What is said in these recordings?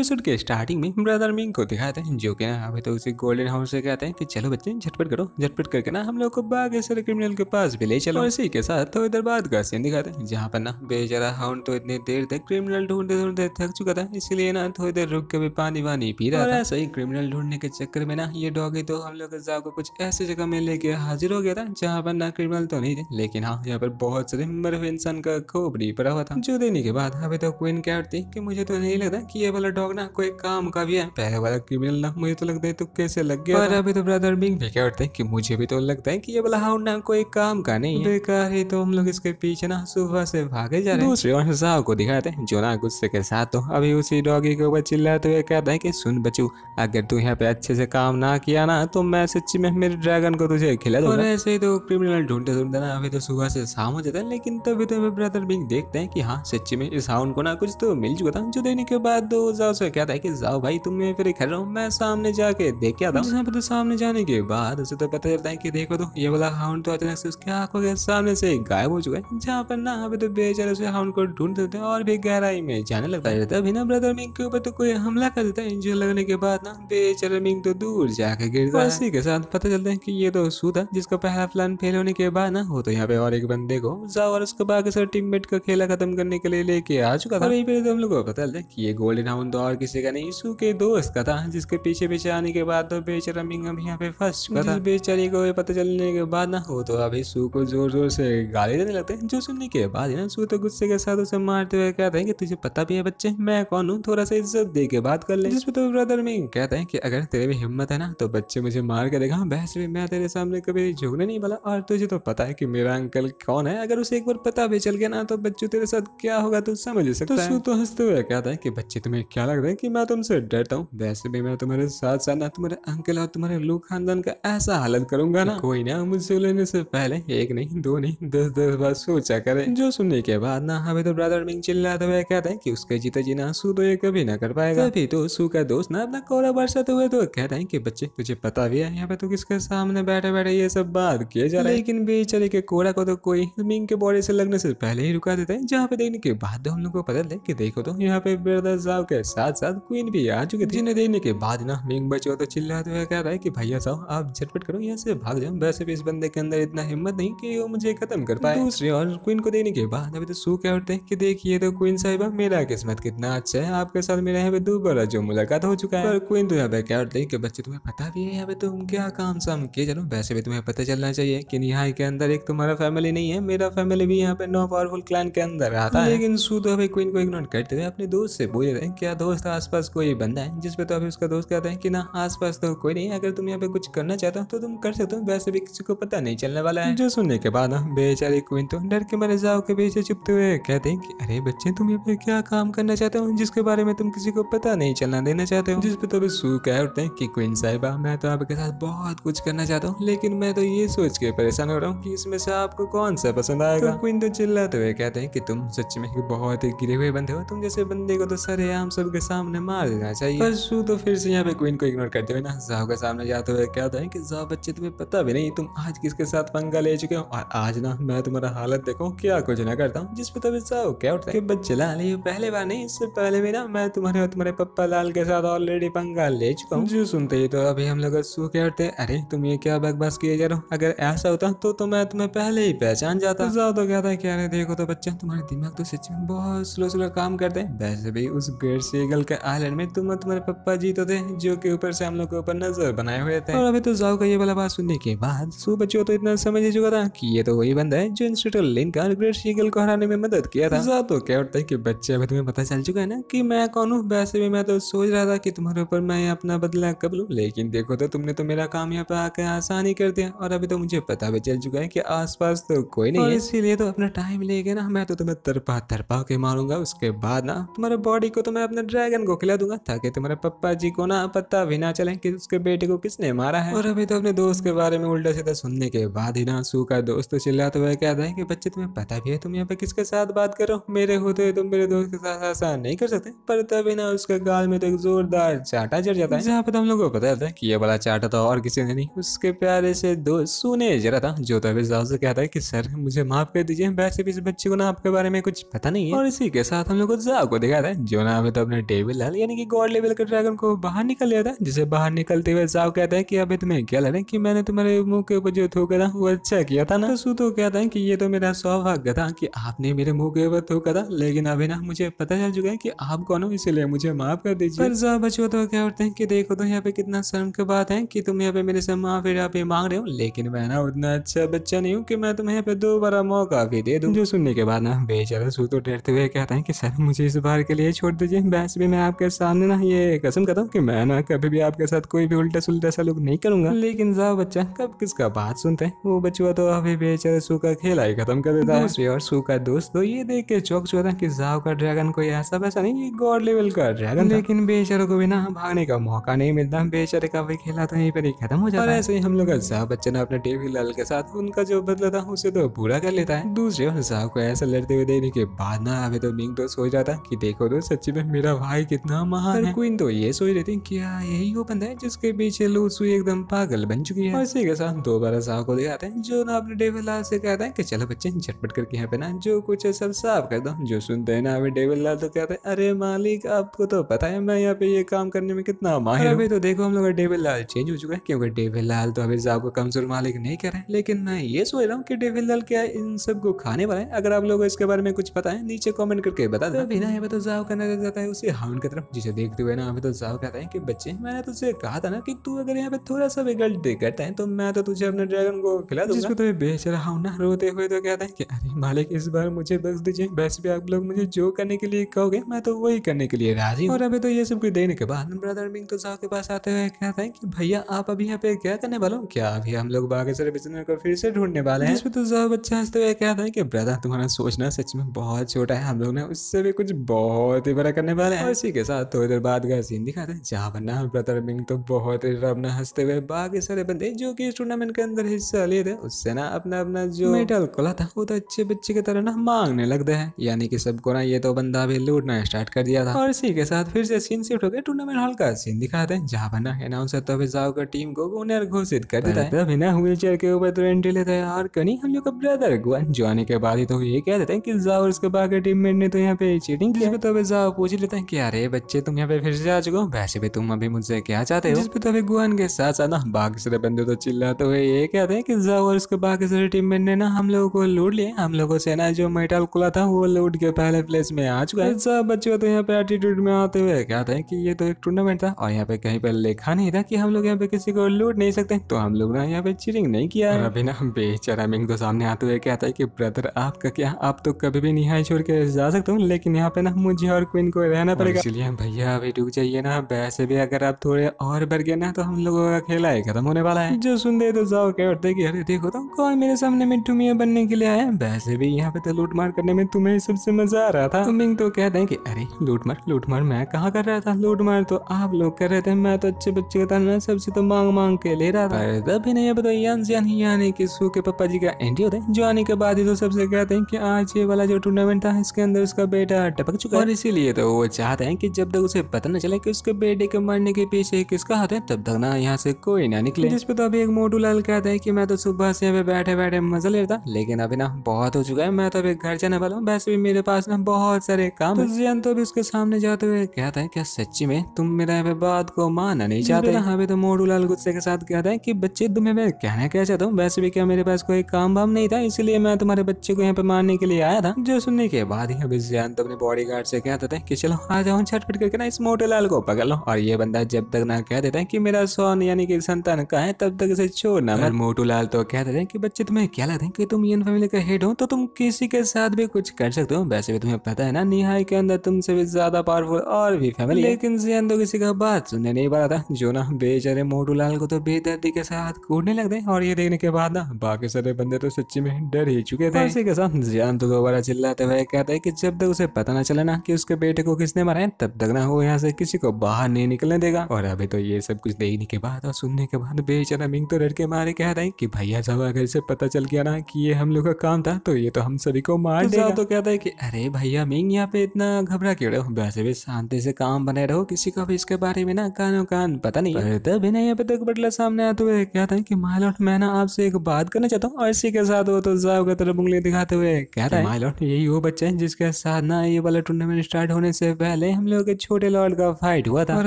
episode के starting में brother Ming को दिखाते हैं जो कि ना अभी तो उसे गोल्डन हाउस से कहते हैं कि चलो बच्चे झटपट करो झटपट करके ना हम लोग को बागे सारे क्रिमिनल के पास भी ले चलो इसी के साथ तो इधर बाद का सीन दिखाते हैं जहाँ पर ना बेचारा हाउंड तो इतनी देर तक क्रिमिनल ढूंढते ढूंढते थक चुका था इसलिए ना थोड़ी तो देर रुक के भी पानी वानी पी रहा था सही क्रिमिनल ढूंढने के चक्कर में ना ये डॉगी तो हम लोग को कुछ ऐसी जगह में लेके हाजिर हो गया था जहाँ पर ना क्रिमिनल तो नहीं थे लेकिन हाँ यहाँ पर बहुत सारे मर इंसान का खोपड़ी पड़ा हुआ था जो देने के बाद अभी तो क्वीन क्या थी कि मुझे तो नहीं लगता कि ये वाला डॉग लोग ना कोई काम का भी है पहले वाला क्रिमिनल ना मुझे तो लगता है तो कैसे लग गया पर अभी तो ब्रदर बिंग भी उठते हैं कि मुझे भी तो लगता है कि ये वाला हाउंड ना कोई काम का नहीं है बेकार ही तो हम लोग इसके पीछे ना सुबह से भागे जा रहे हैं दूसरे और साहब को दिखाते हैं जो ना गुस्से के साथ तो अभी उसी डॉगी के ऊपर चिल्लाते हुए कहते हैं कि सुन बचू अगर तू यहाँ पे अच्छे से काम ना किया ना तो मैं सच्ची में मेरे ड्रैगन को तुझे खिला दूंगा ऐसे ही तो क्रिमिनल ढूंढते ढूंढते ना अभी तो सुबह से शाम हो जाता है लेकिन तभी तो ब्रदर बिंग देखते हैं कि हाँ सच्ची में इस हाउंड को ना कुछ तो मिल चुका था जो देने के बाद दो उसे कहता है कि जाओ भाई तुम मैं फिर खेल रहा हूँ मैं सामने जाके देख के आता हूँ पता तो सामने जाने के बाद उसे तो पता चलता है कि देखो तो ये वाला हाउंड तो अचानक से उसके आंखों के सामने से गायब हो चुका है जहाँ पर ना अभी तो बेचारे उसे हाउंड को ढूंढ देते हैं और भी गहराई में जाने लगता है अभी ना ब्रदर मिंग के ऊपर तो कोई हमला कर देता है इंजर लगने के बाद ना बेचारे मिंग तो दूर जाके गिरता है इसी के साथ पता चलता है की ये तो सू था जिसका पहला प्लान फेल होने के बाद ना हो तो यहाँ पे और एक बंदे को जाओ और उसके बाद टीम मेट का खेला खत्म करने के लिए लेके आ चुका था तो हम लोग को पता चलता है की ये गोल्डन हाउंड तो और किसी का नहीं के दोस्त का था जिसके पीछे पीछे आने के बाद तो बेचारा मिंगम यहाँ पे फंस चुका था बेचारे को पता चलने के बाद ना हो तो अभी सू को जोर जोर से गाली देने लगते हैं जो सुनने के बाद ना तो गुस्से के साथ उसे मारते हुए कहते हैं कि तुझे पता भी है बच्चे मैं कौन हूँ थोड़ा सा इज्जत दे के बात कर ले जिसमें तो ब्रदर मिंग कहते हैं कि अगर तेरे में हिम्मत है ना तो बच्चे मुझे मार के देखा बहस भी मैं तेरे सामने कभी झुकने नहीं बोला और तुझे तो पता है की मेरा अंकल कौन है अगर उसे एक बार पता भी चल गया ना तो बच्चों तेरे साथ क्या होगा तू समझ सकता तो है तो हंसते हुए कहता है कि बच्चे तुम्हें क्या लग रहा है कि मैं तुमसे डरता हूँ वैसे भी मैं तुम्हारे साथ साथ ना तुम्हारे अंकल और तुम्हारे लू खानदान का ऐसा हालत करूंगा ना कोई ना मुझसे लेने से पहले एक नहीं दो नहीं दस दस बार सोचा करे जो सुनने के बाद ना हमें तो ब्रदर मिंग चिल्लाते हुए कहते हैं की उसके जीते जी ना सू तो ये कभी ना कर पाएगा तभी तो सू का दोस्त ना अपना कोरा बरसाते हुए तो कहते हैं की बच्चे तुझे पता भी है यहाँ पे तो किसके सामने बैठे बैठे ये सब बात किए जा रहे लेकिन बेचारे के कोरा को तो कोई मिंग के बॉडी से लगने से पहले ही रुका देते हैं जहाँ पे देखने के बाद तो हम लोग को पता लगे की देखो तो यहाँ पे ब्रदर जाओ के साथ साथ साथ क्वीन भी आ चुकी थी जिन्हें देखने के बाद ना मिंग बचो तो चिल्लाते हुए कह रहा है कि भैया साहब आप झटपट करो यहाँ से भाग जाओ वैसे भी इस बंदे के अंदर इतना हिम्मत नहीं कि वो मुझे खत्म कर पाए दूसरी और क्वीन को देने के बाद अभी तो सू क्या उठते हैं कि देखिए तो क्वीन साहिबा मेरा किस्मत कितना अच्छा है आपके साथ मेरा यहाँ पे बार जो मुलाकात हो चुका है और क्वीन तो यहाँ पे क्या उठते हैं कि बच्चे तुम्हें पता भी है यहाँ पे तुम क्या काम शाम किए चलो वैसे भी तुम्हें पता चलना चाहिए कि यहाँ के अंदर एक तुम्हारा फैमिली नहीं है मेरा फैमिली भी यहाँ पे नो पावरफुल क्लान के अंदर आता है लेकिन सू तो अभी क्वीन को इग्नोर करते हुए अपने दोस्त से बोल रहे हैं क्या दोस्त उसका आसपास कोई बंदा है जिस पे तो अभी उसका दोस्त कहता है कि ना आसपास तो कोई नहीं अगर तुम यहाँ पे कुछ करना चाहते हो तो तुम कर सकते हो वैसे भी किसी को पता नहीं चलने वाला है जो सुनने के बाद बेचारी क्वीन तो डर के मरे जाओ के पीछे छुपते हुए कहते हैं कि अरे बच्चे तुम यहाँ पे क्या काम करना चाहते हो जिसके बारे में तुम किसी को पता नहीं चलना देना चाहते हो जिस पे तो सू कह उठते हैं की क्वीन साहिबा मैं तो आपके साथ बहुत कुछ करना चाहता हूँ लेकिन मैं तो ये सोच के परेशान हो रहा हूँ की इसमें से आपको कौन सा पसंद आएगा क्वीन तो, तो चिल्लाते हुए कहते हैं कि तुम सच में बहुत ही गिरे हुए बंदे हो तुम जैसे बंदे को तो सरे आम सबके के सामने मार देना चाहिए पर शू तो फिर से यहाँ पे क्वीन को इग्नोर करते हुए ना जाओ के सामने जाते हुए कहता है कि जाओ बच्चे तुम्हें पता भी नहीं तुम आज किसके साथ पंगा ले चुके हो और आज ना मैं तुम्हारा हालत देखो क्या कुछ ना करता हूँ जिस पे तभी जाओ क्या उठता है बच्चे लाल ये पहले बार नहीं इससे पहले भी ना मैं तुम्हारे और तुम्हारे पप्पा लाल के साथ ऑलरेडी पंगा ले चुका हूँ जो सुनते ही तो अभी हम लोग सू क्या उठते अरे तुम ये क्या बकबास किए जा रहे हो अगर ऐसा होता तो, तो मैं तुम्हें पहले ही पहचान जाता जाओ तो, तो कहता है क्या देखो तो बच्चा तुम्हारे दिमाग तो सच में बहुत स्लो स्लो काम करते हैं वैसे भी उस गेट से निकल के आइलैंड में तुम और तुम्हारे पप्पा जी तो थे जो कि ऊपर से हम लोग के ऊपर नजर बनाए हुए थे और अभी तो जाओ का ये वाला बात सुनने के बाद सो बच्चों तो इतना समझ ही चुका था कि ये तो वही बंदा है जो इंस्टीट्यूट लिंक ग्रेट सीगल को हराने में मदद किया था जा तो क्या होता है की बच्चे अभी तुम्हें पता चल चुका है ना कि मैं कौन हूँ वैसे भी मैं तो सोच रहा था की तुम्हारे ऊपर मैं अपना बदला कब लू लेकिन देखो तो तुमने तो मेरा काम यहाँ पे आकर आसानी कर दिया और अभी तो मुझे पता भी चल चुका है आस पास तो कोई नहीं इसीलिए तो अपना टाइम लेगा ना मैं तो तुम्हें तरपा तरपा के मारूंगा उसके बाद ना तुम्हारे बॉडी को तो मैं अपने ड्रैगन को खिला दूंगा ताकि तुम्हारे पप्पा जी को ना पता भी ना चले कि उसके बेटे को किसने मारा है और अभी तो अपने दोस्त के बारे में उल्टा सीधा सुनने के बाद ही ना सू का दोस्त चिल्लाते हुए कहता है कि बच्चे तुम्हें पता भी है तुम यहाँ पे किसके साथ बात करो मेरे होते तो हुए तुम मेरे दोस्त के साथ ऐसा नहीं कर सकते पर तभी ना उसके गाल में तो एक जोरदार चाटा चढ़ जाता है जहाँ पर तो हम लोग को पता चलता है की ये बड़ा चाटा तो और किसी ने नहीं उसके प्यारे से दोस्त सुने जरा था जो तभी तो साहब से कहता है की सर मुझे माफ कर दीजिए वैसे भी इस बच्चे को ना आपके बारे में कुछ पता नहीं है और इसी के साथ हम लोग को जाओ को दिखाता है जो ना अभी तो अपने डेविल लाल यानी कि गॉड लेवल के ड्रैगन को बाहर निकल लिया था जिसे बाहर निकलते हुए साहब कहता है कि अबे तुम्हें क्या लड़े कि मैंने तुम्हारे मुंह के ऊपर जो थूका था वो अच्छा किया था ना तो सूतो कहता है कि ये तो मेरा सौभाग्य था कि आपने मेरे मुंह के ऊपर थूका था लेकिन अभी ना मुझे पता चल चुका है कि आप कौन हो इसीलिए मुझे माफ कर दीजिए पर साहब बच्चों तो क्या उठते हैं कि देखो तो यहाँ पे कितना शर्म की बात है कि तुम यहाँ पे मेरे से माफ यहाँ पे मांग रहे हो लेकिन मैं ना उतना अच्छा बच्चा नहीं हूँ कि मैं तुम्हें यहाँ पे दो बार मौका भी दे दूँ जो सुनने के बाद ना बेचारा सूतो डरते हुए कहता है कि सर मुझे इस बार के लिए छोड़ दीजिए मैं आज भी मैं आपके सामने ना ये कसम करता हूँ कि मैं ना कभी भी आपके साथ कोई भी उल्टा सुलटा सा लुक नहीं करूंगा लेकिन जाओ बच्चा कब किसका बात सुनते हैं वो बचुआ तो अभी बेचारे सूखा खेला ही खत्म कर देता है और सूखा दोस्त तो ये देख के चौक चौथा कि जाओ का ड्रैगन कोई ऐसा वैसा नहीं ये गॉड लेवल का ड्रैगन लेकिन बेचारों को भी ना भागने का मौका नहीं मिलता बेचारे का भी खेला तो यहीं पर ही खत्म हो जाता है ऐसे ही हम लोग जाओ बच्चा ना अपने टेबी लाल के साथ उनका जो बदला था उसे तो पूरा कर लेता है दूसरे और जाओ को ऐसा लड़ते हुए देने के बाद ना अभी तो बिंग दोस्त हो जाता था कि देखो दोस्त तो सच्ची में मेरा भाई कितना महान है क्वीन तो ये सोच रही थी क्या हाँ, यही वो बंदा है जिसके पीछे लूसू एकदम पागल बन चुकी है उसी इसी के साथ बार साहब को दिखाते हैं जो ना अपने लाल से कहता है कि चलो बच्चे झटपट करके यहाँ पे ना जो कुछ है सब साफ कर दो जो सुनते हैं ना अभी लाल तो कहते हैं अरे मालिक आपको तो पता है मैं यहाँ पे ये काम करने में कितना माहिर अभी तो देखो हम लोग लाल चेंज हो चुका है क्योंकि लाल तो अभी साहब को कमजोर मालिक नहीं कर रहे लेकिन मैं ये सोच रहा हूँ की डेविल लाल क्या इन सबको खाने वाला है अगर आप लोगों इसके बारे में कुछ पता है नीचे कॉमेंट करके बता दो बिना ये बता जाओ करना जाता है उसे हाउन की तरफ जिसे देखते हुए ना अभी तो साहब कहते हैं कि बच्चे मैंने तुझे कहा था ना कि तू अगर यहाँ पे थोड़ा सा भी गलती करता है तो मैं तो तुझे अपने ड्रैगन को खिला दूंगा जिसको तुम्हें बेचारा हाँ ना रोते हुए तो कहते हैं कि अरे मालिक इस बार मुझे बख्श दीजिए वैसे भी आप लोग मुझे जो करने के लिए कहोगे मैं तो वही करने के लिए राजी और अभी तो ये सब कुछ देने के बाद ब्रदर मिंग तो साहब के पास आते हुए कहते हैं कि भैया आप अभी यहाँ पे क्या करने वाले हो क्या अभी हम लोग बाकी सारे बिजनेस को फिर से ढूंढने वाले हैं इसमें तो साहब अच्छा हंसते हुए कहते हैं कि ब्रदर तुम्हारा सोचना सच में बहुत छोटा है हम लोग ने उससे भी कुछ बहुत ही बड़ा करने वाले हैं है और इसी के साथ थोड़ी देर बाद का सीन दिखाते हैं जहाँ पर ना ब्रदर मिंग तो बहुत ही अपना हंसते हुए बाकी सारे बंदे जो कि इस टूर्नामेंट के अंदर हिस्सा ले रहे उससे ना अपना अपना जो मेडल खोला था वो तो अच्छे बच्चे की तरह ना मांगने लगते हैं यानी कि सबको ना ये तो बंदा भी लूटना स्टार्ट कर दिया था और इसी के साथ फिर से सीन शिफ्ट हो गया टूर्नामेंट हॉल का सीन दिखाते हैं जहाँ पर ना अनाउंसर तो फिर जाओ का टीम को ओनर घोषित कर देता है तभी ना व्हील चेयर के ऊपर तो एंट्री लेता है और कनी हम लोग का ब्रदर गुआन जो आने के बाद ही तो ये कह देते हैं कि जाओ उसके बाकी टीम मेट ने तो यहाँ पे चीटिंग किया तो जाओ पूछ लेते हैं कि अरे बच्चे तुम यहाँ पे फिर से आ चुके हो वैसे भी तुम अभी मुझसे क्या चाहते हो जिस पे तो अभी गुआन के साथ साथ ना बाकी सारे तो बंदे तो चिल्लाते हुए ये कहते हैं कि जाओ और उसके बाकी सारे टीममेट ने ना हम लोगों को लूट लिया हम लोगों से ना जो मेटल खुला था वो लूट के पहले प्लेस में आ चुका है सब बच्चे तो यहाँ पे एटीट्यूड में आते हुए कहते हैं की ये तो एक टूर्नामेंट था और यहाँ पे कहीं पर लिखा नहीं था की हम लोग यहाँ पे किसी को लूट नहीं सकते तो हम लोग ना यहाँ पे चीटिंग नहीं किया अभी ना बेचारा मिंग तो सामने आते हुए कहता है की ब्रदर आपका क्या आप तो कभी भी निहाई छोड़ के जा सकते हो लेकिन यहाँ पे ना मुझे और क्वीन को रहना पड़ेगा इसलिए भैया अभी रुक जाइए ना वैसे भी अगर आप थोड़े और बढ़ गए ना तो हम लोगों का खेला है खत्म होने वाला है जो सुन दे तो जाओ क्या उठते अरे देखो तो कौन मेरे सामने मिट्टू मिया बनने के लिए आया वैसे भी यहाँ पे तो लूट मार करने में तुम्हें सबसे मजा आ रहा था तो मिंग तो कहते हैं की अरे लूट मार लूट मार मैं कहाँ कर रहा था लूट मार तो आप लोग कर रहे थे मैं तो अच्छे बच्चे का था मैं सबसे तो मांग मांग के ले रहा था तभी नहीं पता तो यानी कि सू के पापा जी का एंट्री होता है जो आने के बाद ही तो सबसे कहते हैं कि आज ये वाला जो टूर्नामेंट था इसके अंदर उसका बेटा टपक चुका और इसीलिए तो वो चाह चाहते हैं कि जब तक उसे पता न चले कि उसके बेटे के मरने के पीछे किसका हाथ है तब तक ना यहाँ से कोई ना निकले जिस पे तो अभी एक मोटू लाल कहते हैं कि मैं तो सुबह से यहाँ पे बैठे बैठे मजा ले रहा लेकिन अभी ना बहुत हो चुका है मैं तो अभी घर जाने वाला हूँ वैसे भी मेरे पास ना बहुत सारे काम तो तो अभी उसके सामने जाते हुए कहता है क्या सच्ची में तुम मेरा यहाँ पे बात को मानना नहीं चाहते यहाँ पे तो लाल गुस्से के साथ कहता है की बच्चे तुम्हें मैं कहना क्या चाहता हूँ वैसे भी क्या मेरे पास कोई काम वाम नहीं था इसलिए मैं तुम्हारे बच्चे को यहाँ पे मारने के लिए आया था जो सुनने के बाद ही अभी जयंत अपने बॉडी से कहते थे कि चलो आ आ जाओ झटपट करके ना इस मोटे लाल को पकड़ लो और ये बंदा जब तक ना कह देता है कि मेरा सोन यानी कि संतान का है तब तक इसे छोड़ ना मैं मोटू लाल तो कह देते हैं कि बच्चे तुम्हें क्या लगता है कि तुम इन फैमिली का हेड हो तो तुम किसी के साथ भी कुछ कर सकते हो वैसे भी तुम्हें पता है ना निहाई के अंदर तुमसे भी ज्यादा पावरफुल और भी फैमिली लेकिन जियान तो किसी का बात सुनने नहीं पा था जो ना बेचारे मोटू लाल को तो बेदर्दी के साथ कूदने लगते हैं और ये देखने के बाद ना बाकी सारे बंदे तो सच्ची में डर ही चुके थे इसी के साथ जियान तो दोबारा चिल्लाते हुए कहते हैं कि जब तक उसे पता ना चले ना कि उसके बेटे को किसने जितने मरे तब तक ना हो यहाँ से किसी को बाहर नहीं निकलने देगा और अभी तो ये सब कुछ देखने के बाद और सुनने के बाद बेचारा मिंग तो डर के मारे कह रहे की भैया जब अगर इसे पता चल गया ना कि ये हम लोग का काम था तो ये तो हम सभी को मार तो देगा तो कहता है कि अरे भैया मिंग यहाँ पे इतना घबरा क्यों रहे हो वैसे भी शांति से काम बने रहो किसी को भी इसके बारे में ना कानो कान पता नहीं तभी ना यहाँ पे तक बटला सामने आते हुए कहता है की माइलॉट मैं ना आपसे एक बात करना चाहता हूँ और इसी के साथ वो तो जाओ का तरफ उंगली दिखाते हुए कहता है माइलॉट यही वो बच्चे हैं जिसके साथ ना ये वाला टूर्नामेंट स्टार्ट होने से पहले पहले हम लोग के छोटे लॉर्ड का फाइट हुआ था और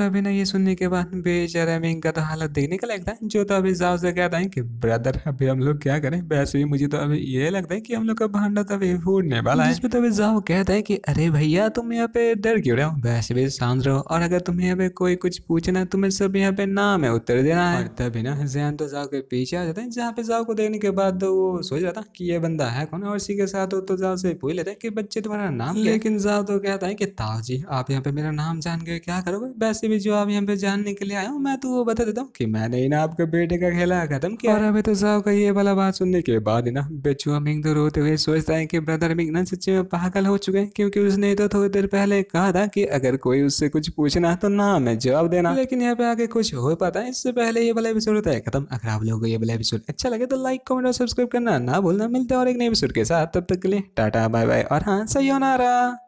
अभी ना ये सुनने के बाद बेचारा मिंग का तो हालत देखने का लगता है जो तो अभी साहब से कहता है कि ब्रदर अभी हम लोग क्या करें वैसे भी मुझे तो अभी ये लगता है कि हम लोग का भांडा तो अभी फूटने वाला है तो अभी जाओ कहता है कि अरे भैया तुम यहाँ पे डर क्यों रहे हो वैसे भी शांत रहो और अगर तुम्हें यहाँ पे कोई कुछ पूछना है तुम्हें सब यहाँ पे नाम है उत्तर देना है तभी ना जैन तो जाओ के पीछे आ जाता है जहाँ पे जाओ को देखने के बाद तो वो सोच रहा था कि ये बंदा है कौन और इसी के साथ तो जाओ से पूछ लेते हैं कि बच्चे तुम्हारा नाम लेकिन जाओ तो कहता है कि ताऊ जी आप यहाँ पे मेरा नाम जान के क्या करोगे वैसे भी जो आप यहाँ पे जानने के लिए आए हो मैं तो वो बता देता हूँ कि मैंने ही ना आपके बेटे का खेला खत्म किया और अभी तो साहब का ये वाला बात सुनने के बाद ना बेचुआ मिंग तो रोते हुए सोचता है कि ब्रदर मिंग ना सच्चे में पागल हो चुके हैं क्योंकि उसने तो थोड़ी देर पहले कहा था कि अगर कोई उससे कुछ पूछना है तो ना मैं जवाब देना लेकिन यहाँ पे आगे कुछ हो पाता है इससे पहले ये वाला एपिसोड होता है खत्म अगर आप लोगों को ये वाला एपिसोड अच्छा लगे तो लाइक कमेंट और सब्सक्राइब करना ना भूलना मिलते हैं और एक नए एपिसोड के साथ तब तक के लिए टाटा बाय बाय और हाँ सही होना रहा